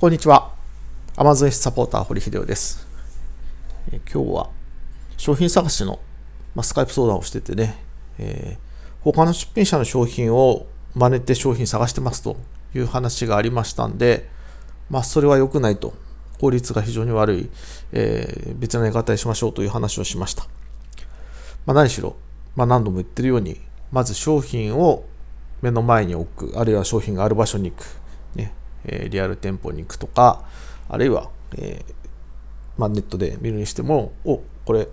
こんにちは。Amazon サポーター、堀秀夫です。え今日は商品探しの、まスカイプ相談をしててね、えー、他の出品者の商品を真似て商品探してますという話がありましたんで、まあ、それは良くないと。効率が非常に悪い、えー、別のやり方にしましょうという話をしました。まあ、何しろ、まあ、何度も言ってるように、まず商品を目の前に置く、あるいは商品がある場所に行く。えリアル店舗に行くとか、あるいは、えー、まあ、ネットで見るにしても、おこれ、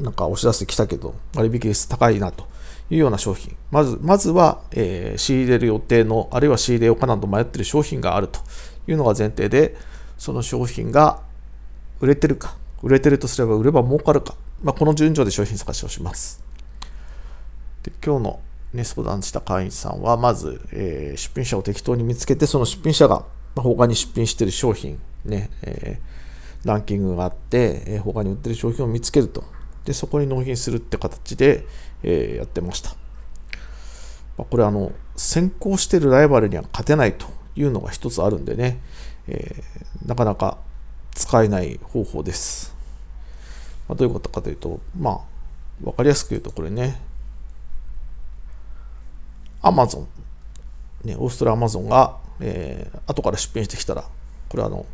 なんか押し出してきたけど、割引率高いなというような商品。まずまずは、えー、仕入れる予定の、あるいは仕入れようかなと迷ってる商品があるというのが前提で、その商品が売れてるか、売れてるとすれば売れば儲かるか、まあ、この順序で商品探しをします。で今日のね、相談した会員さんは、まず、えー、出品者を適当に見つけて、その出品者が他に出品している商品、ね、えー、ランキングがあって、えー、他に売ってる商品を見つけると。で、そこに納品するって形で、えー、やってました。まあ、これ、あの、先行してるライバルには勝てないというのが一つあるんでね、えー、なかなか使えない方法です。まあ、どういうことかというと、まあ、わかりやすく言うとこれね、アマゾン、ね、オーストラリアアマゾンが、えー、後から出品してきたら、これはあの、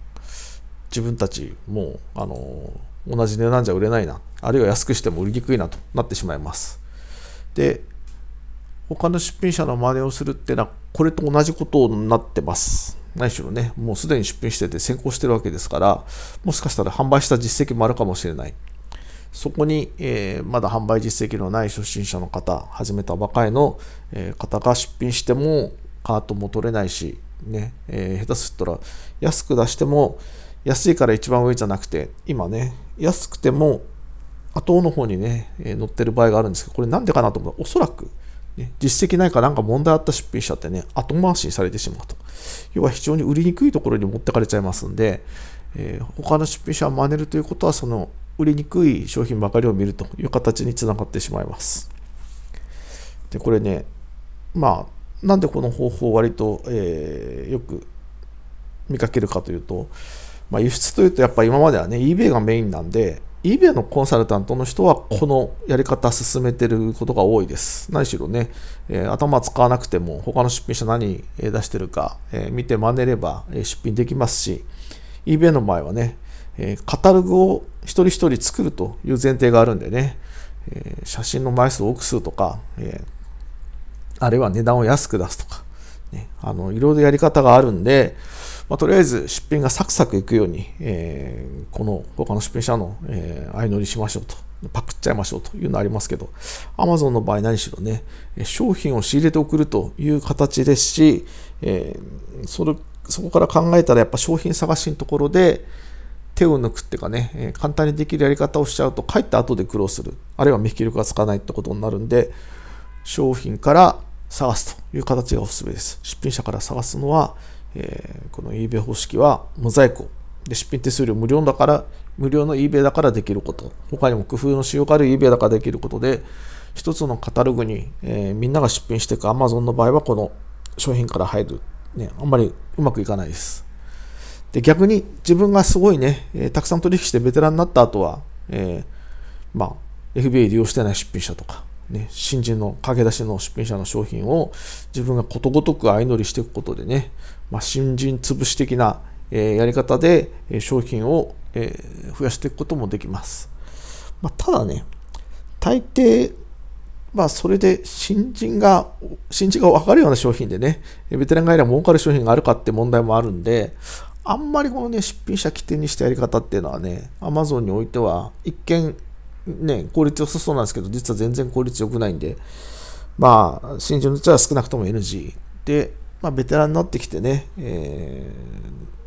自分たちもう、あの、同じ値段じゃ売れないな、あるいは安くしても売りにくいなとなってしまいます。で、他の出品者の真似をするっていうのは、これと同じことになってます。何しろね、もうすでに出品してて先行してるわけですから、もしかしたら販売した実績もあるかもしれない。そこに、えー、まだ販売実績のない初心者の方、始めたばかりの、えー、方が出品してもカートも取れないし、ね、えー、下手すったら安く出しても安いから一番上じゃなくて、今ね、安くても後の方にね、えー、載ってる場合があるんですけど、これなんでかなと思うおそらく、ね、実績ないかなんか問題あった出品者ってね、後回しにされてしまうと。要は非常に売りにくいところに持ってかれちゃいますんで、えー、他の出品者は真似るということは、その売りにくい商品ばかりを見るという形につながってしまいます。でこれねまあなんでこの方法を割と、えー、よく見かけるかというと、まあ、輸出というとやっぱ今まではね eBay がメインなんで eBay のコンサルタントの人はこのやり方進めてることが多いです。何しろね、えー、頭使わなくても他の出品者何出してるか、えー、見て真似れば出品できますし eBay の場合はね、えカタログを一人一人作るという前提があるんでね、え写真の枚数を多くするとか、えあるいは値段を安く出すとか、ね、あのいろいろやり方があるんで、まあ、とりあえず出品がサクサクいくように、えー、この他の出品者の、えー、相乗りしましょうと。パクっちゃいましょうというのありますけど、Amazon の場合何しろね、商品を仕入れて送るという形ですし、えー、それそこから考えたらやっぱ商品探しのところで、手を抜くっていうかね、え簡単にできるやり方をしちゃうと、帰った後で苦労する、あるいは見切り力がつかないってことになるんで、商品から探すという形がおすすめです。出品者から探すのは、えー、この eBay 方式はモザイクで出品手数料無料だから、無料の eBay だからできること、他にも工夫の仕様がある eBay だからできることで、一つのカタログに、えー、みんなが出品していく Amazon の場合は、この商品から入る、ね、あんまりうまくいかないです。で逆に自分がすごいね、えー、たくさん取引してベテランになった後は、えー、まあ、FBA 利用してない出品者とか、ね、新人の駆け出しの出品者の商品を自分がことごとく相乗りしていくことでね、まあ、新人潰し的な、えー、やり方で商品を、えー、増やしていくこともできます。まあ、ただね、大抵、まあ、それで新人が、新人が分かるような商品でね、ベテランがいれば儲かる商品があるかって問題もあるんで、あんまりこのね、出品者規定にしたやり方っていうのはね、Amazon においては、一見、ね、効率良さそうなんですけど、実は全然効率良くないんで、まあ、新人のうちは少なくとも NG。で、まあ、ベテランになってきてね、え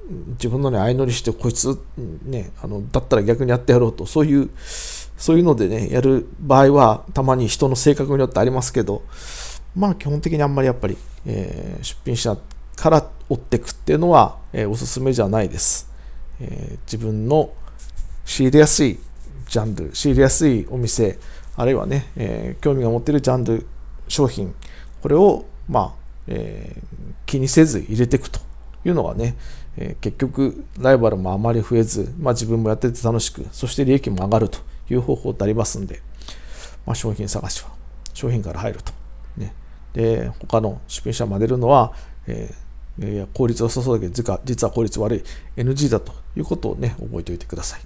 ー、自分のね、相乗りして、こいつ、ね、あの、だったら逆にやってやろうと、そういう、そういうのでね、やる場合は、たまに人の性格によってありますけど、まあ、基本的にあんまりやっぱり、えー、出品者から折っていくっていうのは、えー、おすすめじゃないです、えー、自分の仕入れやすいジャンル仕入れやすいお店あるいはね、えー、興味が持ってるジャンル商品これをまあ、えー、気にせず入れていくというのがね、え結局ライバルもあまり増えず、まあ、自分もやってて楽しくそして利益も上がるという方法でありますんで、まあ、商品探しは商品から入ると、ね、で他の出品者までるのは、えーいや効率良さそうだけど実は効率悪い NG だということをね覚えておいてください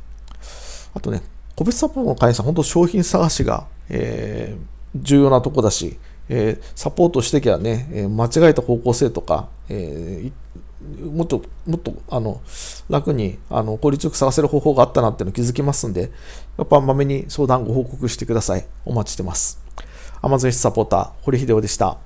あとね個別サポートの会員さん本当商品探しが、えー、重要なとこだし、えー、サポートしてきゃね、間違えた方向性とか、えもっともっとあの楽にあの効率よく探せる方法があったなっていうの気づきますんでやっぱまめに相談ご報告してくださいお待ちしてます Amazon サポーター堀秀夫でした